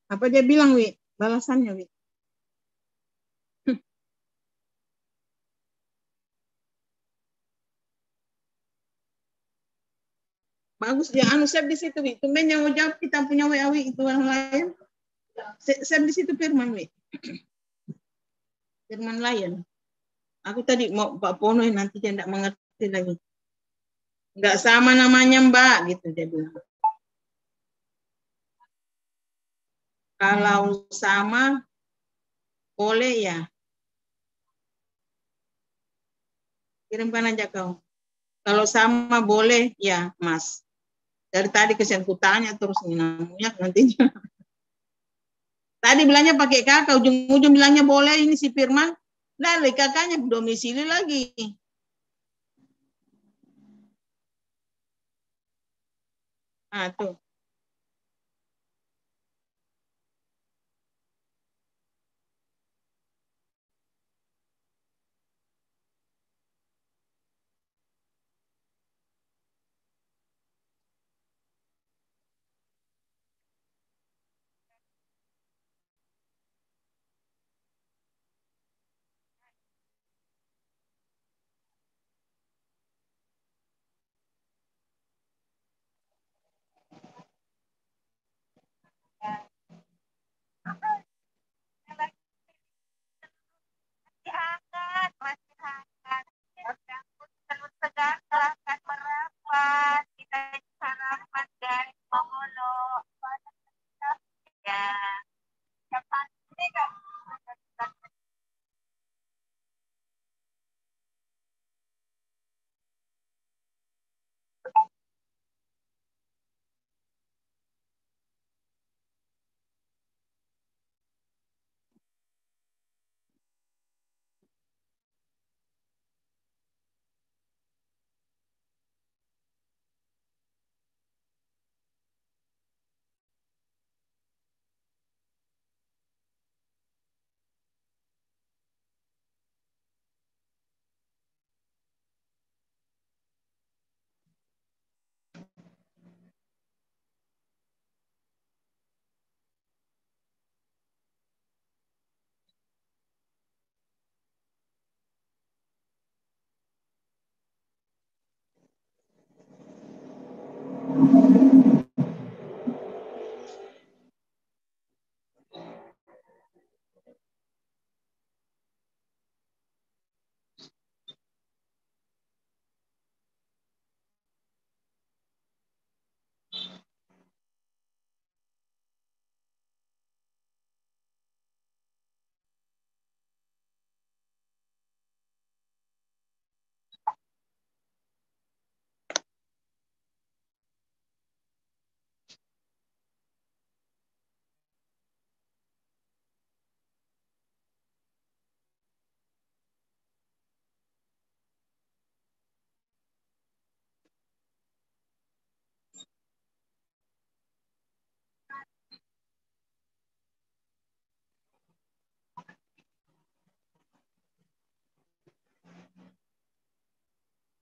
Apa dia bilang, Wi? Balasannya, Wi. Hmm. Bagus dia anu save di situ, Wi. Tumben yang jawab kita punya WA, Wi, itu yang lain. Save di situ firman, Wi. firman lain. Aku tadi mau Pak Pono nanti dia tidak mengerti lagi. Enggak sama namanya Mbak gitu dia bilang. Kalau sama, boleh ya. Kirimkan aja kau. Kalau sama boleh, ya mas. Dari tadi kesian kutanya terus namanya nantinya. [laughs] Tadi bilangnya pakai kakak, ujung-ujung bilangnya boleh ini si Firman. Nah, kakaknya domisili lagi. Ah, tuh.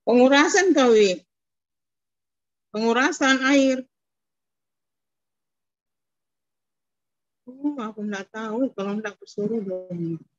Pengurasan KW. Pengurasan air. Oh, aku nggak tahu kalau nggak disuruh dong.